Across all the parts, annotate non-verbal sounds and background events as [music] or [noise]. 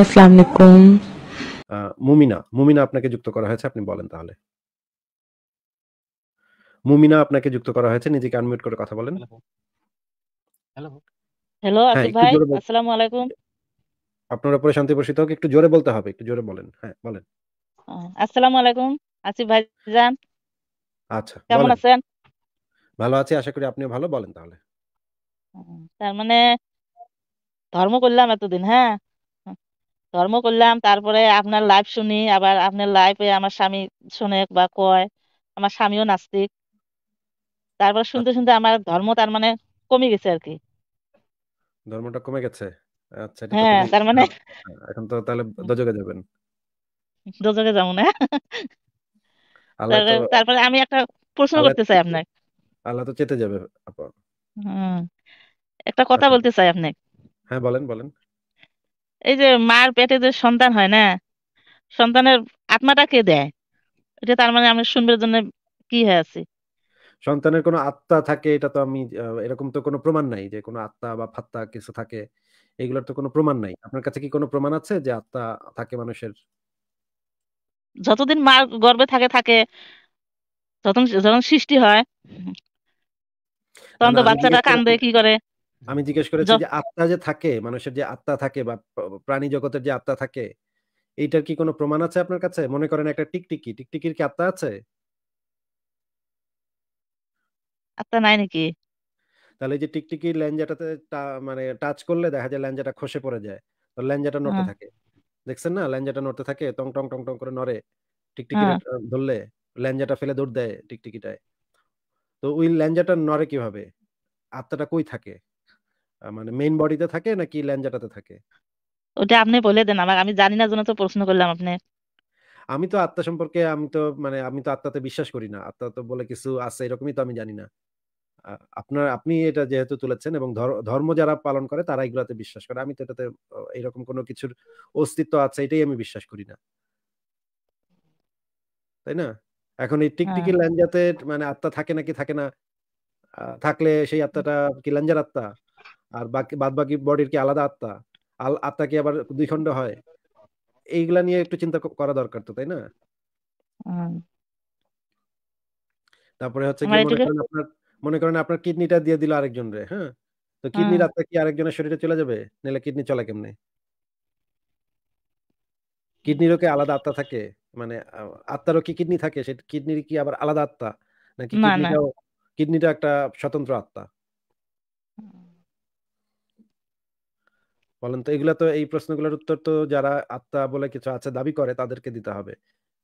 আসসালামু আলাইকুম মুমিনা মুমিনা আপনাকে যুক্ত করা হয়েছে আপনি বলেন তাহলে মুমিনা আপনাকে যুক্ত করা হয়েছে নিজেকে আনমিউট করে কথা বলেন হ্যালো হ্যালো আসিফ ভাই আসসালামু আলাইকুম আপনার উপরে শান্তি হোক একটু জোরে বলতে হবে একটু জোরে বলেন হ্যাঁ বলেন আসসালামু আলাইকুম আসিফ ভাই জান আচ্ছা কেমন আছেন ভালো আছি আশা করি আপনিও ভালো বলেন তাহলে তার মানে ধর্ম করলাম এতদিন হ্যাঁ ধর্ম করলাম তারপরে আপনার লাইভ শুনি আবার আপনার লাইভে আমার স্বামী শুনে বা কয় আমার স্বামীও নাস্তিক তারপর শুনতে শুনতে আমার ধর্ম তার মানে কমে গেছে আর কি ধর্মটা কমে গেছে আচ্ছা হ্যাঁ তার মানে এখন তো তাহলে দোজকে যাবেন দোজকে যাবো না তারপরে আমি একটা প্রশ্ন করতে চাই আপনাকে আল্লাহ তো চেতে যাবে আপা একটা কথা আচ্ছা। বলতে চাই আপনাকে হ্যাঁ বলেন বলেন এই যে মার পেটে যে সন্তান হয় না সন্তানের আত্মাটা কে দেয় এটা তার মানে আমি শুনবার জন্য কি হয়ে আছি সন্তানের কোনো আত্মা থাকে এটা তো আমি এরকম তো কোনো প্রমাণ নাই যে কোনো আত্মা বা ফাত্তা কিছু থাকে এগুলোর তো কোনো প্রমাণ নাই আপনার কাছে কি কোনো প্রমাণ আছে যে আত্মা থাকে মানুষের যতদিন মা গর্ভে থাকে থাকে যখন যখন সৃষ্টি হয় তখন তো বাচ্চাটা কান্দে কি করে আমি জিজ্ঞেস করেছি যে আত্মা যে থাকে মানুষের যে আত্মা থাকে বা প্রাণী জগতের যে আত্মা থাকে এইটার কি কোনো প্রমাণ আছে আপনার কাছে মনে করেন একটা টিকটিকি টিকটিকির কি আত্মা আছে আত্মা নাই নাকি তাহলে যে টিকটিকি ল্যাঞ্জাটাতে মানে টাচ করলে দেখা যায় ল্যাঞ্জাটা খসে পড়ে যায় তো ল্যাঞ্জাটা নড়তে হ্যাঁ। থাকে দেখছেন না ল্যাঞ্জাটা নড়তে থাকে টং টং টং টং করে নড়ে টিকটিকি হ্যাঁ। ধরলে ল্যাঞ্জাটা ফেলে দৌড় দেয় টিকটিকিটায় তো ওই ল্যাঞ্জাটা নড়ে কিভাবে আত্মাটা কই থাকে মানে মেইন বডিতে থাকে নাকি ল্যাঞ্জাটাতে থাকে ওটা আপনি বলে দেন আমার আমি জানি না জন্য তো প্রশ্ন করলাম আপনি আমি তো আত্মা সম্পর্কে আমি তো মানে আমি তো আত্মাতে বিশ্বাস করি না আত্মা তো বলে কিছু আছে এরকমই তো আমি জানি না আপনার আপনি এটা যেহেতু তুলেছেন এবং ধর্ম যারা পালন করে তারা এগুলাতে বিশ্বাস করে আমি তো এটাতে এরকম কোনো কিছুর অস্তিত্ব আছে এটাই আমি বিশ্বাস করি না তাই না এখন এই হ্যাঁ। টিকটিকি ল্যাঞ্জাতে মানে আত্মা থাকে নাকি থাকে না থাকলে সেই আত্মাটা কি ল্যাঞ্জার আত্মা আর বাকি বাদ বাকি বডির কি আলাদা আত্মা আল আত্মা কি আবার দুই খণ্ড হয় এইগুলা নিয়ে একটু চিন্তা করা দরকার তো তাই না তারপরে হচ্ছে কি মনে করেন আপনার মনে করেন আপনার কিডনিটা দিয়ে দিল আরেকজন রে হ্যাঁ তো কিডনির আত্মা কি আরেকজনের শরীরে চলে যাবে নাহলে কিডনি চলে কেমনে কিডনিরও কি আলাদা আত্মা থাকে মানে আত্মারও কি কিডনি থাকে সেটা কিডনির কি আবার আলাদা আত্মা নাকি কিডনিটাও কিডনিটা একটা স্বতন্ত্র আত্মা বলেন তো এগুলা তো এই প্রশ্নগুলোর উত্তর তো যারা আত্মা বলে কিছু আছে দাবি করে তাদেরকে দিতে হবে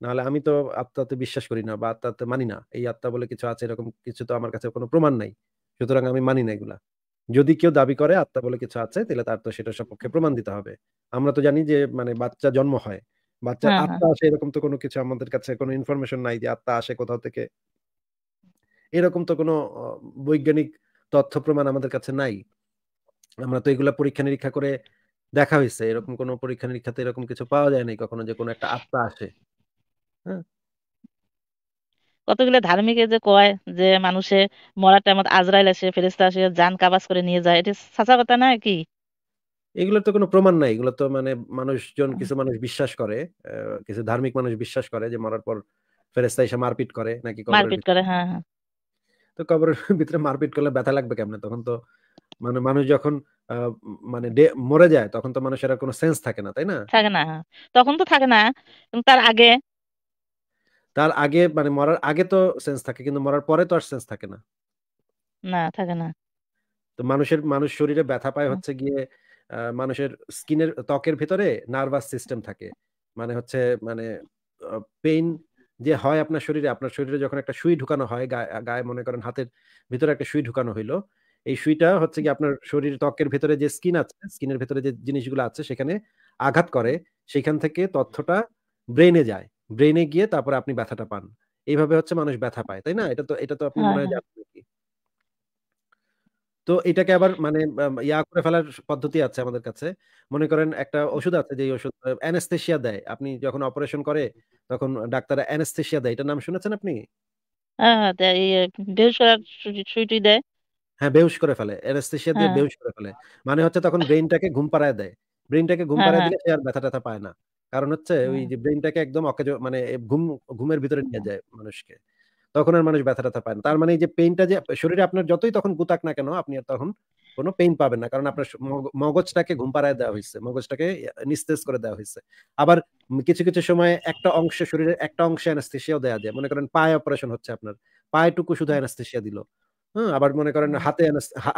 নাহলে আমি তো আত্মাতে বিশ্বাস করি না বা আত্মাতে মানি না এই আত্মা বলে কিছু আছে এরকম কিছু তো আমার কাছে কোনো প্রমাণ নাই সুতরাং আমি মানি না এগুলা যদি কেউ দাবি করে আত্মা বলে কিছু আছে তাহলে তার তো সেটা সপক্ষে প্রমাণ দিতে হবে আমরা তো জানি যে মানে বাচ্চা জন্ম হয় বাচ্চা হ্যাঁ, আত্মা হ্যাঁ। আসে এরকম তো কোনো কিছু আমাদের কাছে কোনো ইনফরমেশন নাই যে আত্মা আসে কোথাও থেকে এরকম তো কোনো বৈজ্ঞানিক তথ্য প্রমাণ আমাদের কাছে নাই আমরা তো এগুলা পরীক্ষা নিরীক্ষা করে দেখা হয়েছে এরকম কোন পরীক্ষা নিরীক্ষাতে এরকম কিছু পাওয়া যায় নাই কখনো যে কোনো একটা আত্মা আসে হ্যাঁ কতগুলো ধার্মিক যে কয় যে মানুষে মরার টাইমত আজরাইল আসে ফেরেস্তা আসে জান কাবাস করে নিয়ে যায় এটা সাঁচা কথা না কি এগুলো তো কোনো প্রমাণ নাই এগুলো তো মানে মানুষজন কিছু মানুষ বিশ্বাস করে কিছু ধার্মিক মানুষ বিশ্বাস করে যে মরার পর ফেরেস্তা এসে মারপিট করে নাকি মারপিট করে হ্যাঁ হ্যাঁ তো কবরের ভিতরে মারপিট করলে ব্যথা লাগবে কেমনে তখন তো মানে মানুষ যখন মানে মরে যায় তখন তো মানুষের কোনো সেন্স থাকে না তাই না থাকে না হ্যাঁ। তখন তো থাকে না তার আগে তার আগে মানে মরার আগে তো সেন্স থাকে কিন্তু মরার পরে তো আর সেন্স থাকে না না থাকে না তো মানুষের মানুষ শরীরে ব্যথা পায় হচ্ছে গিয়ে মানুষের স্কিনের ত্বকের ভিতরে নার্ভাস সিস্টেম থাকে মানে হচ্ছে মানে পেইন যে হয় আপনার শরীরে আপনার শরীরে যখন একটা সুই ঢুকানো হয় গায়ে মনে করেন হাতের ভিতরে একটা সুই ঢুকানো হইলো এই সুইটা হচ্ছে কি আপনার শরীরের ত্বকের ভেতরে যে স্কিন আছে স্কিনের ভেতরে যে জিনিসগুলো আছে সেখানে আঘাত করে সেখান থেকে তথ্যটা ব্রেনে যায় ব্রেনে গিয়ে তারপরে আপনি ব্যথাটা পান এইভাবে হচ্ছে মানুষ ব্যথা পায় তাই না এটা তো এটা তো আপনি হ্যাঁ, মনে হয় হ্যাঁ। তো এটাকে আবার মানে ইয়া করে ফেলার পদ্ধতি আছে আমাদের কাছে মনে করেন একটা ওষুধ আছে যে ওষুধ অ্যানেস্থেশিয়া দেয় আপনি যখন অপারেশন করে তখন ডাক্তার অ্যানেস্থেশিয়া দেয় এটার নাম শুনেছেন আপনি হ্যাঁ হ্যাঁ দেয় সুইটি দেয় হ্যাঁ বেহুশ করে ফেলে অ্যানেস্থেশিয়া দিয়ে হ্যাঁ। বেহুশ করে ফেলে মানে হচ্ছে তখন ব্রেইনটাকে ঘুম পাড়ায় দেয় ব্রেইনটাকে ঘুম হ্যাঁ, পাড়ায় হ্যাঁ। দিলে সে আর ব্যথা ট্যাথা পায় না কারণ হচ্ছে ওই যে ব্রেইনটাকে একদম অকেজ মানে ঘুম ঘুমের ভিতরে নিয়ে যায় মানুষকে তখন আর মানুষ ব্যথা ট্যাথা পায় না তার মানে এই যে পেইনটা যে শরীরে আপনার যতই তখন গুতাক না কেন আপনি আর তখন কোনো পেইন পাবেন না কারণ আপনার মগজটাকে ঘুম পাড়ায় দেওয়া হয়েছে মগজটাকে নিস্তেজ করে দেওয়া হয়েছে আবার কিছু কিছু সময় একটা অংশ শরীরের একটা অংশে অ্যানাস্থেশিয়াও দেওয়া যায় মনে করেন পায়ে অপারেশন হচ্ছে আপনার পায়ে টুকু শুধু অ্যানাস্থেশিয়া দিল হ্যাঁ আবার মনে করেন হাতে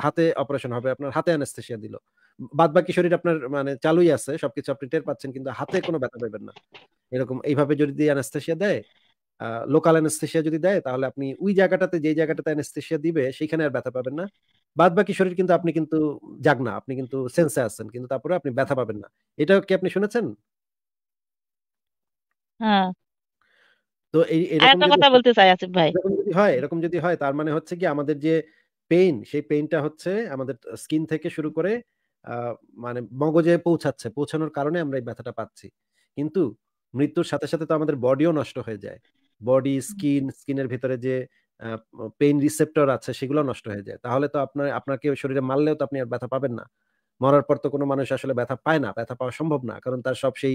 হাতে অপারেশন হবে আপনার হাতে অ্যানাস্থেশিয়া দিল বাদ বাকি শরীর আপনার মানে চালুই আছে সবকিছু আপনি টের পাচ্ছেন কিন্তু হাতে কোনো ব্যথা পাবেন না এরকম এইভাবে যদি অ্যানাস্থেশিয়া দেয় লোকাল অ্যানাস্থেশিয়া যদি দেয় তাহলে আপনি ওই জায়গাটাতে যে জায়গাটাতে অ্যানাস্থেশিয়া দিবে সেখানে আর ব্যথা পাবেন না বাদ বাকি শরীর কিন্তু আপনি কিন্তু যাক না আপনি কিন্তু সেন্সে আছেন কিন্তু তারপরে আপনি ব্যথা পাবেন না এটা কি আপনি শুনেছেন হ্যাঁ তো কথা বলতে চাই আসিফ ভাই হয় এরকম যদি হয় তার মানে হচ্ছে কি আমাদের যে পেইন সেই পেইনটা হচ্ছে আমাদের স্কিন থেকে শুরু করে মানে মগজে পৌঁছাচ্ছে পৌঁছানোর কারণে আমরা এই ব্যথাটা পাচ্ছি কিন্তু মৃত্যুর সাথে সাথে তো আমাদের বডিও নষ্ট হয়ে যায় বডি স্কিন স্কিনের ভিতরে যে পেইন রিসেপ্টর আছে সেগুলো নষ্ট হয়ে যায় তাহলে তো আপনার আপনাকে শরীরে মারলেও তো আপনি আর ব্যথা পাবেন না মরার পর তো কোনো মানুষ আসলে ব্যথা পায় না ব্যথা পাওয়া সম্ভব না কারণ তার সব সেই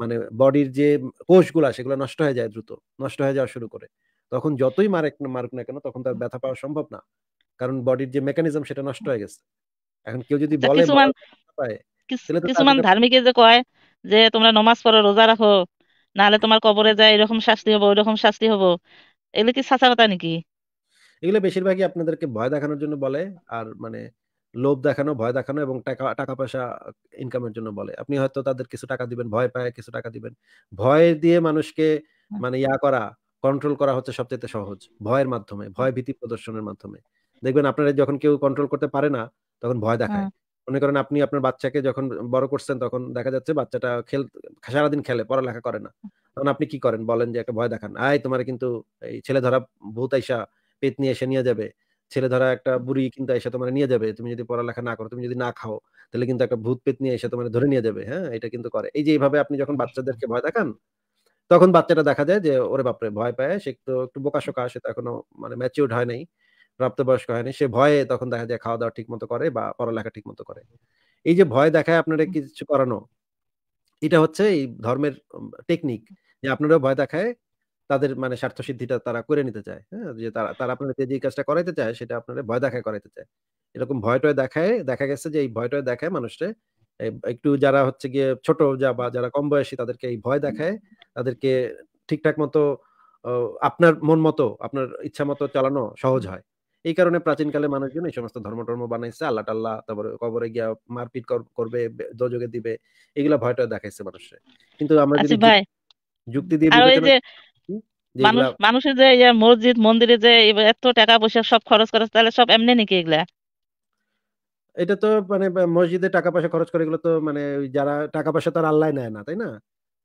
মানে বডির যে কোষগুলো সেগুলো নষ্ট হয়ে যায় দ্রুত নষ্ট হয়ে যাওয়া শুরু করে তখন যতই মারেক মারুক না কেন তখন তার ব্যথা পাওয়া সম্ভব না কারণ বডির যে মেকানিজম সেটা নষ্ট হয়ে গেছে এখন কেউ যদি আচ্ছা, বলে কিছুমান ধার্মিকে যে কয় যে তোমরা নমাজ পড়ো রোজা রাখো নাহলে তোমার কবরে যায় এরকম শাস্তি হবো এরকম শাস্তি হবো এগুলো কি সাঁচা কথা নাকি এগুলো বেশিরভাগই আপনাদেরকে ভয় দেখানোর জন্য বলে আর মানে লোভ দেখানো ভয় দেখানো এবং টাকা টাকা পয়সা ইনকামের জন্য বলে আপনি হয়তো তাদের কিছু টাকা দিবেন ভয় পায় কিছু টাকা দিবেন ভয় দিয়ে মানুষকে হ্যাঁ। মানে ইয়া করা কন্ট্রোল করা হচ্ছে সবচেয়ে সহজ ভয়ের মাধ্যমে ভয় ভীতি প্রদর্শনের মাধ্যমে দেখবেন আপনারা যখন কেউ কন্ট্রোল করতে পারে না তখন ভয় দেখায় হ্যাঁ। মনে করেন আপনি আপনার বাচ্চাকে যখন বড় করছেন তখন দেখা যাচ্ছে বাচ্চাটা খেল সারাদিন খেলে পড়ালেখা করে না তখন আপনি কি করেন বলেন যে একটা ভয় দেখান আয় তোমার কিন্তু এই ছেলে ধরা ভূত আইসা পেট নিয়ে এসে নিয়ে যাবে ছেলে ধরা একটা বুড়ি কিন্তু এসে তোমার নিয়ে যাবে তুমি যদি পড়ালেখা না করো তুমি যদি না খাও তাহলে কিন্তু একটা ভূত পেত নিয়ে এসে তোমার ধরে নিয়ে যাবে হ্যাঁ এটা কিন্তু করে এই যে এইভাবে আপনি যখন আচ্ছা। বাচ্চাদেরকে ভয় দেখান তখন বাচ্চাটা দেখা যায় যে ওরে বাপরে ভয় পায় সে তো একটু বোকাশোকা সে তো এখনো মানে ম্যাচিউড হয় নাই প্রাপ্তবয়স্ক হয়নি সে ভয়ে তখন দেখা যায় খাওয়া দাওয়া ঠিক মতো করে বা পড়ালেখা ঠিক মতো করে এই যে ভয় দেখায় আপনারা কিছু করানো এটা হচ্ছে এই ধর্মের টেকনিক যে আপনারাও ভয় দেখায় তাদের মানে স্বার্থ সিদ্ধিটা তারা করে নিতে চায় হ্যাঁ যে তারা তারা আপনাকে যে কাজটা করাইতে চায় সেটা আপনারা ভয় দেখায় করাইতে চায় এরকম ভয়টয় দেখায় দেখা গেছে যে এই ভয়টয় দেখায় মানুষটা একটু যারা হচ্ছে গিয়ে ছোট যা বা যারা কম বয়সী তাদেরকে এই ভয় দেখায় তাদেরকে ঠিকঠাক মতো আপনার মন মতো আপনার ইচ্ছা মতো চালানো সহজ হয় এই কারণে প্রাচীনকালে মানুষজন এই সমস্ত ধর্ম টর্ম বানাইছে আল্লাহ টাল্লাহ তারপরে কবরে গিয়া মারপিট করবে দোযোগে দিবে এগুলা ভয়টা দেখাইছে মানুষের কিন্তু আমরা আচ্ছা যদি যুক্তি দিয়ে মানুষ মানুষের যে মসজিদ মন্দিরে যে এত টাকা পয়সা সব খরচ করে তাহলে সব এমনি নাকি এগুলা এটা তো মানে মসজিদে টাকা পয়সা খরচ করে এগুলো তো মানে যারা টাকা পয়সা তার আল্লাহ নেয় না তাই না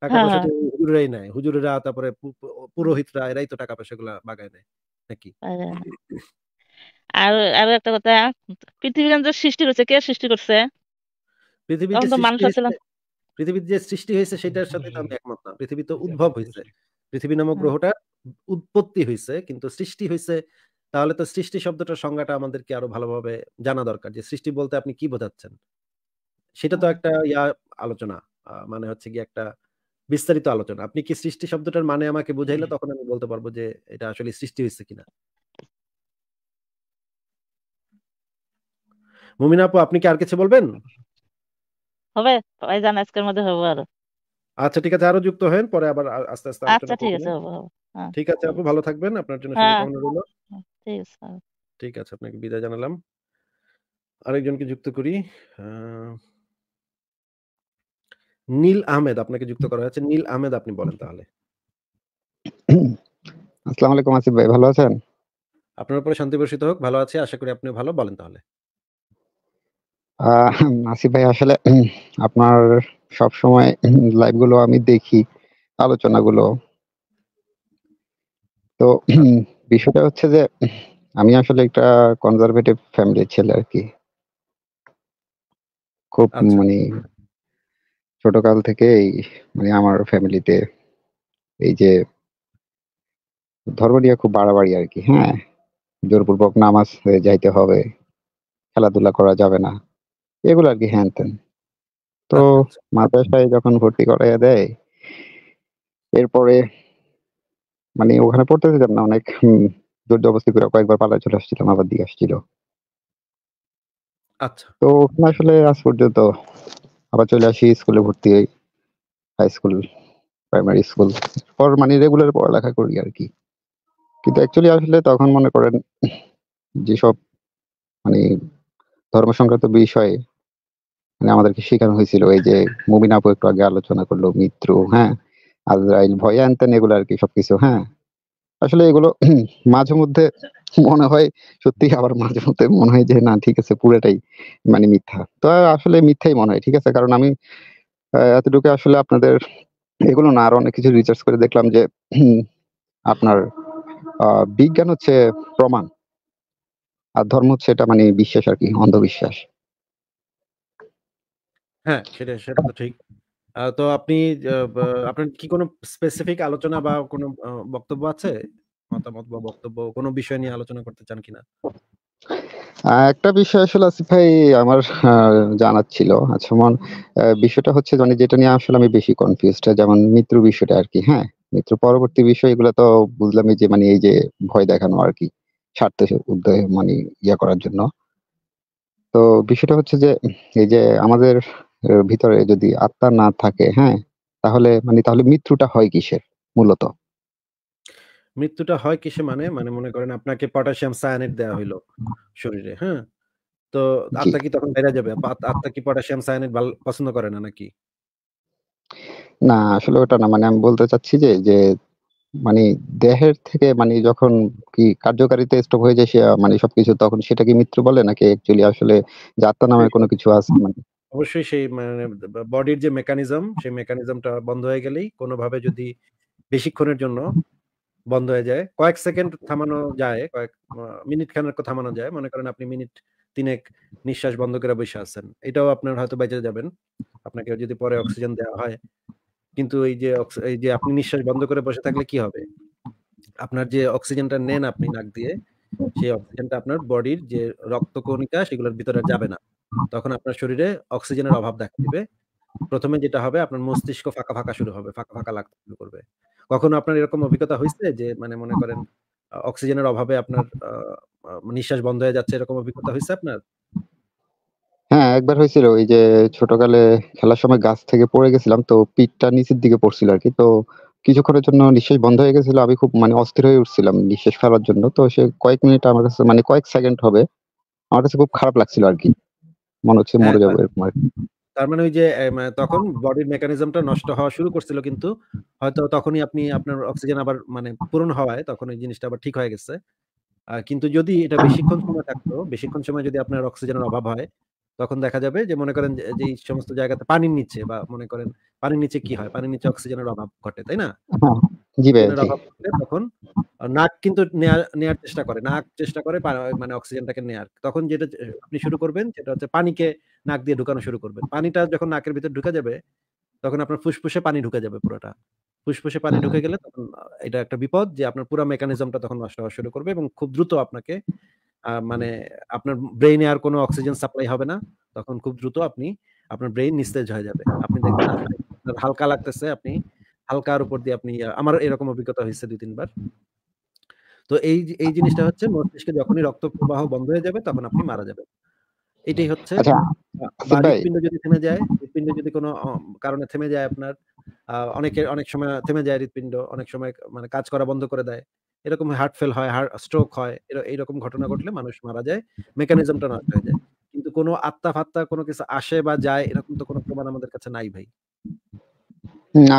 টাকা হ্যাঁ, পয়সা হ্যাঁ। তো হুজুরাই নেয় হুজুরেরা তারপরে পুরোহিতরা এরাই তো টাকা পয়সা গুলা বাগায় নেয় নাকি আর আর একটা কথা পৃথিবীর যে সৃষ্টি হয়েছে কে সৃষ্টি করছে পৃথিবীর যে সৃষ্টি হয়েছে সেটার সাথে আমি একমত না পৃথিবী তো উদ্ভব হয়েছে পৃথিবী নামক গ্রহটা উৎপত্তি হয়েছে কিন্তু সৃষ্টি হয়েছে তাহলে তো সৃষ্টি শব্দটার সংজ্ঞাটা আমাদেরকে আরো ভালোভাবে জানা দরকার যে সৃষ্টি বলতে আপনি কি বোঝাচ্ছেন সেটা তো একটা ইয়া আলোচনা মানে হচ্ছে কি একটা বিস্তারিত আলোচনা আপনি কি সৃষ্টি শব্দটার মানে আমাকে বুঝাইলে তখন আমি বলতে পারবো যে এটা আসলে সৃষ্টি হয়েছে কিনা মুমিনা আপু আপনি কি আর কিছু বলবেন হবে ভাইজান আজকের মধ্যে হবে আর আচ্ছা ঠিক আছে আরো যুক্ত হন পরে আবার আস্তে আস্তে আচ্ছা ঠিক আছে হ্যাঁ? হ্যাঁ। ঠিক আছে আপু ভালো থাকবেন আপনার জন্য হ্যাঁ, শুভকামনা রইল ঠিক আছে ঠিক আছে আপনাকে বিদায় জানালাম আরেকজনকে যুক্ত করি নীল আহমেদ আপনাকে যুক্ত করা হয়েছে নীল আহমেদ আপনি বলেন তাহলে আসসালামু আলাইকুম আসিফ ভাই ভালো আছেন আপনার উপরে শান্তি বর্ষিত হোক ভালো আছি আশা করি আপনি ভালো বলেন তাহলে আসিফ ভাই আসলে আপনার সব সময় লাইভগুলো আমি দেখি আলোচনাগুলো তো [clears throat] বিষয়টা হচ্ছে যে আমি আসলে একটা কনজারভেটিভ ফ্যামিলির ছেলে আর কি খুব আচ্ছা। মানে ছোটকাল থেকেই মানে আমার ফ্যামিলিতে এই যে ধর্ম নিয়ে খুব বাড়াবাড়ি আর কি হ্যাঁ জোরপূর্বক নামাজ যাইতে হবে খেলাধুলা করা যাবে না এগুলো আর কি হ্যান ত্যান তো আচ্ছা, আচ্ছা। মাদ্রাসায় যখন ভর্তি করাইয়া দেয় এরপরে মানে ওখানে পড়তে যেতাম না অনেক জোর জবস্তি করে কয়েকবার পালায় চলে আসছিলাম আবার দিয়ে আসছিল আচ্ছা তো ওখানে আসলে আজ পর্যন্ত আবার চলে আসি স্কুলে ভর্তি হই হাই স্কুল প্রাইমারি স্কুল পর মানে রেগুলার পড়ালেখা করি আর কি কিন্তু অ্যাকচুয়ালি আসলে তখন মনে করেন যেসব মানে ধর্ম সংক্রান্ত বিষয়ে মানে আমাদেরকে শেখানো হয়েছিল এই যে মুমিন আপু একটু আগে আলোচনা করলো মিত্র হ্যাঁ আজরাইল ভয় আনতেন এগুলো আর কি সবকিছু হ্যাঁ আসলে এগুলো [clears throat] মাঝে মধ্যে মনে হয় সত্যি আবার মাঝে মধ্যে মনে হয় যে না ঠিক আছে পুরোটাই মানে মিথ্যা তো আসলে মিথ্যাই মনে হয় ঠিক আছে কারণ আমি এতটুকু আসলে আপনাদের এগুলো না আরো অনেক কিছু রিসার্চ করে দেখলাম যে [clears throat] আপনার বিজ্ঞান হচ্ছে প্রমাণ আর ধর্ম হচ্ছে এটা মানে বিশ্বাস আর কি অন্ধবিশ্বাস হ্যাঁ, সেটা, সেটা তো ঠিক। তো আপনি আপনার কি কোনো স্পেসিফিক আলোচনা বা কোনো বক্তব্য আছে? মতামত বা বক্তব্য কোনো বিষয় নিয়ে আলোচনা করতে চান কিনা? একটা বিষয় আসলে আসিফ ভাই আমার জানার ছিল। আচ্ছা মন বিষয়টা হচ্ছে মানে যেটা নিয়ে আসলে আমি বেশি কনফিউজড যেমন মিত্র বিষয়টা আর কি হ্যাঁ? মিত্র পরবর্তী বিষয় এগুলো তো বুঝলামই যে মানে এই যে ভয় দেখানো আর কি স্বার্থ উদ্যোগ মানে ইয়া করার জন্য। তো বিষয়টা হচ্ছে যে এই যে আমাদের ভিতরে যদি আত্মা না থাকে হ্যাঁ তাহলে মানে তাহলে মৃত্যুটা হয় কিসের মূলত মৃত্যুটা হয় কিসে মানে মানে মনে করেন আপনাকে পটাশিয়াম সায়ানেট দেওয়া হইলো শরীরে হ্যাঁ তো আত্মা কি তখন বেড়ে যাবে আত্মা কি পটাশিয়াম সায়ানেট পছন্দ করে না নাকি না আসলে ওটা না মানে আমি বলতে চাচ্ছি যে যে মানে দেহের থেকে মানে যখন কি কার্যকারিতা স্টপ হয়ে যায় সে মানে সবকিছু তখন সেটা কি মৃত্যু বলে নাকি অ্যাকচুয়ালি আসলে যে আত্মা নামে কোনো কিছু আছে মানে অবশ্যই সেই মানে বডির যে মেকানিজম সেই মেকানিজমটা বন্ধ হয়ে গেলেই কোনোভাবে যদি বেশিক্ষণের জন্য বন্ধ হয়ে যায় কয়েক সেকেন্ড থামানো যায় কয়েক মিনিট খানের থামানো যায় মনে করেন আপনি মিনিট তিনেক নিঃশ্বাস বন্ধ করে বসে আছেন এটাও আপনার হয়তো বেঁচে যাবেন আপনাকে যদি পরে অক্সিজেন দেওয়া হয় কিন্তু এই যে এই যে আপনি নিঃশ্বাস বন্ধ করে বসে থাকলে কি হবে আপনার যে অক্সিজেনটা নেন আপনি নাক দিয়ে সেই অক্সিজেনটা আপনার বডির যে রক্তকণিকা সেগুলোর ভিতরে যাবে না তখন আপনার শরীরে অক্সিজেনের অভাব দেখা দেবে প্রথমে যেটা হবে আপনার মস্তিষ্ক ফাঁকা ফাঁকা শুরু হবে ফাঁকা ফাঁকা লাগতে শুরু করবে কখনো আপনার এরকম অভিজ্ঞতা হয়েছে যে মানে মনে করেন অক্সিজেনের অভাবে আপনার নিঃশ্বাস বন্ধ হয়ে যাচ্ছে এরকম অভিজ্ঞতা হয়েছে আপনার হ্যাঁ একবার হয়েছিল ওই যে ছোটকালে খেলার সময় গাছ থেকে পড়ে গেছিলাম তো পিঠটা নিচের দিকে পড়ছিল আর কি তো কিছুক্ষণের জন্য নিঃশ্বাস বন্ধ হয়ে গেছিল আমি খুব মানে অস্থির হয়ে উঠছিলাম নিঃশ্বাস ফেলার জন্য তো সে কয়েক মিনিট আমার কাছে মানে কয়েক সেকেন্ড হবে আমার কাছে খুব খারাপ লাগছিল আর কি মনে হচ্ছে মরে যাবে হ্যাঁ, এরকম আর তার মানে ওই যে তখন বডির মেকানিজমটা নষ্ট হওয়া শুরু করছিল কিন্তু হয়তো তখনই আপনি আপনার অক্সিজেন আবার মানে পূরণ হওয়ায় তখন ওই জিনিসটা আবার ঠিক হয়ে গেছে কিন্তু যদি এটা বেশিক্ষণ সময় থাকতো বেশিক্ষণ সময় যদি আপনার অক্সিজেনের অভাব হয় তখন দেখা যাবে যে মনে করেন যে এই সমস্ত জায়গাতে পানি নিচ্ছে বা মনে করেন পানির নিচে কি হয় পানির নিচে অক্সিজেনের অভাব ঘটে তাই না হ্যাঁ, তখন নাক কিন্তু নেয়ার চেষ্টা করে নাক চেষ্টা করে মানে অক্সিজেনটাকে নেয়ার তখন যেটা আপনি শুরু করবেন সেটা হচ্ছে পানিকে নাক দিয়ে ঢুকানো শুরু করবেন পানিটা যখন নাকের ঢুকে যাবে তখন আপনার ফুসফুসে পানি ঢুকে যাবে পুরোটা ফুসফুসে পানি ঢুকে গেলে তখন এটা একটা বিপদ যে আপনার পুরো মেকানিজমটা তখন নষ্ট হওয়া শুরু করবে এবং খুব দ্রুত আপনাকে মানে আপনার ব্রেইনে আর কোনো অক্সিজেন সাপ্লাই হবে না তখন খুব দ্রুত আপনি আপনার ব্রেইন নিস্তেজ হয়ে যাবে আপনি দেখবেন আপনার হালকা লাগতেছে আপনি হালকার উপর দিয়ে আপনি আমার এরকম অভিজ্ঞতা হয়েছে দুই তিনবার তো এই এই জিনিসটা হচ্ছে মস্তিষ্কে যখনই রক্ত প্রবাহ বন্ধ হয়ে যাবে তখন আপনি মারা যাবেন এটাই হচ্ছে আচ্ছা, আচ্ছা হৃৎপিণ্ড যদি থেমে যায় হৃৎপিণ্ড যদি কোনো কারণে থেমে যায় আপনার অনেকের অনেক সময় থেমে যায় হৃৎপিণ্ড অনেক সময় মানে কাজ করা বন্ধ করে দেয় এরকম হার্ট ফেল হয় হার্ট স্ট্রোক হয় এরকম ঘটনা ঘটলে মানুষ মারা যায় মেকানিজমটা নষ্ট হয়ে যায় কিন্তু কোনো আত্মা ফাত্তা কোনো কিছু আসে বা যায় এরকম তো কোনো প্রমাণ আমাদের কাছে নাই ভাই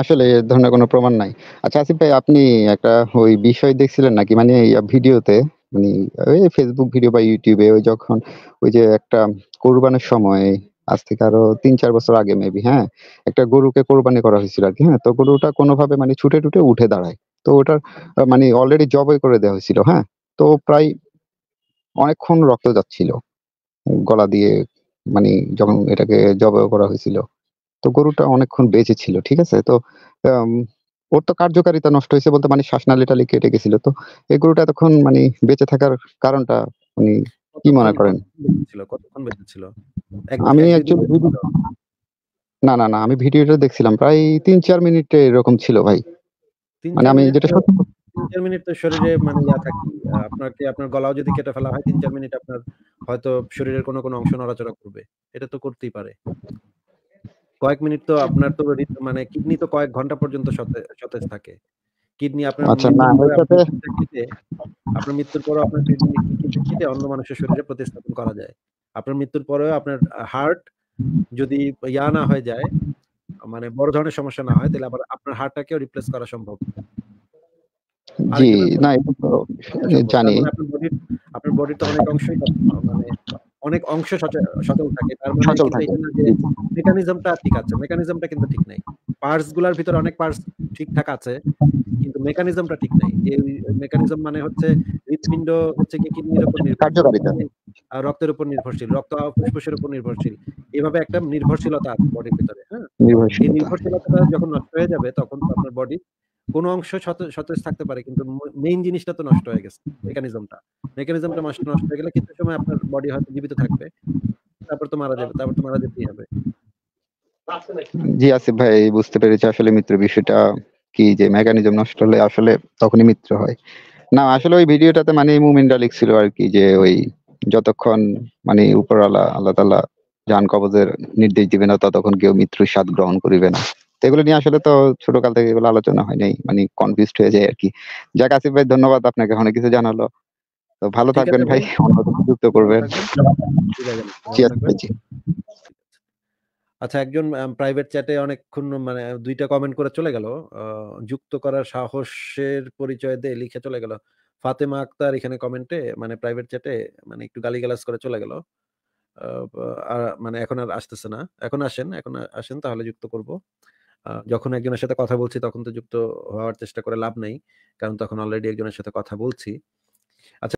আসলে এ ধরনের কোনো প্রমাণ নাই। আচ্ছা আসিফ ভাই আপনি একটা ওই বিষয় দেখছিলেন নাকি? মানে ভিডিওতে মানে ওই Facebook ভিডিও বা ইউটিউবে ওই যখন ওই যে একটা কোরবানের সময় আজ থেকে আরো তিন চার বছর আগে মেবি হ্যাঁ? একটা গরুকে কোরবানি করা হয়েছিল আর কি হ্যাঁ? তো গরুটা কোনোভাবে মানে ছুটে-টুটে উঠে দাঁড়ায়। তো ওটার মানে অলরেডি জবাই করে দেওয়া হয়েছিল, হ্যাঁ? তো প্রায় অনেকক্ষণ রক্ত যাচ্ছিল। গলা দিয়ে মানে যখন এটাকে জবাইও করা হয়েছিল। তো গরুটা অনেকক্ষণ বেঁচে ছিল ঠিক আছে তো ওর তো কার্যকারিতা নষ্ট হয়েছে বলতে মানে শ্বাসনালী টালি কেটে গেছিল তো এই গরুটা এতক্ষণ মানে বেঁচে থাকার কারণটা উনি কি মনে করেন ছিল আমি একজন না না না আমি ভিডিওটা দেখছিলাম প্রায় তিন চার মিনিট এরকম ছিল ভাই মানে আমি যেটা তিন মিনিট তো শরীরে মানে ইয়া থাকে আপনার কি আপনার গলাও যদি কেটে ফেলা হয় তিন চার মিনিট আপনার হয়তো শরীরের কোনো কোনো অংশ নড়াচড়া করবে এটা তো করতেই পারে কয়েক মিনিট তো আপনার তো মানে কিডনি তো কয়েক ঘন্টা পর্যন্ত সতেজ থাকে কিডনি আপনার আচ্ছা, আপনার মৃত্যুর পরে আপনার কিডনি অন্য মানুষের শরীরে প্রতিস্থাপন করা যায় আপনার মৃত্যুর পরেও আপনার হার্ট যদি ইয়া না হয়ে যায় মানে বড় ধরনের সমস্যা না হয় তাহলে আবার আপনার হার্টটাকেও রিপ্লেস করা সম্ভব জি না জানি আপনার বডির তো অনেক অংশই মানে অনেক অংশ সচল থাকে তার মেকানিজমটা ঠিক আছে মেকানিজমটা কিন্তু ঠিক নাই পার্টস গুলার ভিতরে অনেক পার্টস ঠিকঠাক আছে কিন্তু মেকানিজমটা ঠিক নাই যে মেকানিজম মানে হচ্ছে হৃৎপিণ্ড হচ্ছে কি কিডনির উপর কার্যকারিতা আর রক্তের উপর নির্ভরশীল রক্ত ফুসফুসের উপর নির্ভরশীল এভাবে একটা নির্ভরশীলতা আছে বডির ভিতরে হ্যাঁ এই নির্ভরশীলতা যখন নষ্ট হয়ে যাবে তখন আপনার বডি কোন অংশ সতেজ থাকতে পারে কিন্তু মেইন জিনিসটা তো নষ্ট হয়ে গেছে মেকানিজমটা মেকানিজমটা নষ্ট নষ্ট হয়ে গেলে কিছু সময় আপনার বডি হয়তো জীবিত থাকবে তারপর তো মারা যাবে তারপর তো মারা যেতেই হবে জি আসিফ ভাই বুঝতে পেরেছি আসলে মিত্র বিষয়টা কি যে মেকানিজম নষ্ট হলে আসলে তখনই মিত্র হয় না আসলে ওই ভিডিওটাতে মানে মুমিনরা লিখছিল আর কি যে ওই যতক্ষণ মানে উপরওয়ালা আল্লাহ তাআলা জান কবজের নির্দেশ দিবে না ততক্ষণ কেউ মিত্র স্বাদ গ্রহণ করিবে না এগুলো নিয়ে আসলে তো ছোট কাল থেকে এগুলো আলোচনা হয় নাই মানে কনফিউজড হয়ে যায় আর কি যাক আসিফ ভাই ধন্যবাদ আপনাকে অনেক কিছু জানালো তো ভালো থাকবেন ভাই যুক্ত করবেন আচ্ছা একজন প্রাইভেট চ্যাটে অনেকক্ষণ মানে দুইটা কমেন্ট করে চলে গেল যুক্ত করার সাহসের পরিচয় দিয়ে লিখে চলে গেল ফাতেমা আক্তার এখানে কমেন্টে মানে প্রাইভেট চ্যাটে মানে একটু গালিগালাজ করে চলে গেল আর মানে এখন আর আসতেছে না এখন আসেন এখন আসেন তাহলে যুক্ত করব যখন একজনের সাথে কথা বলছি তখন তো যুক্ত হওয়ার চেষ্টা করে লাভ নেই কারণ তখন অলরেডি একজনের সাথে কথা বলছি আচ্ছা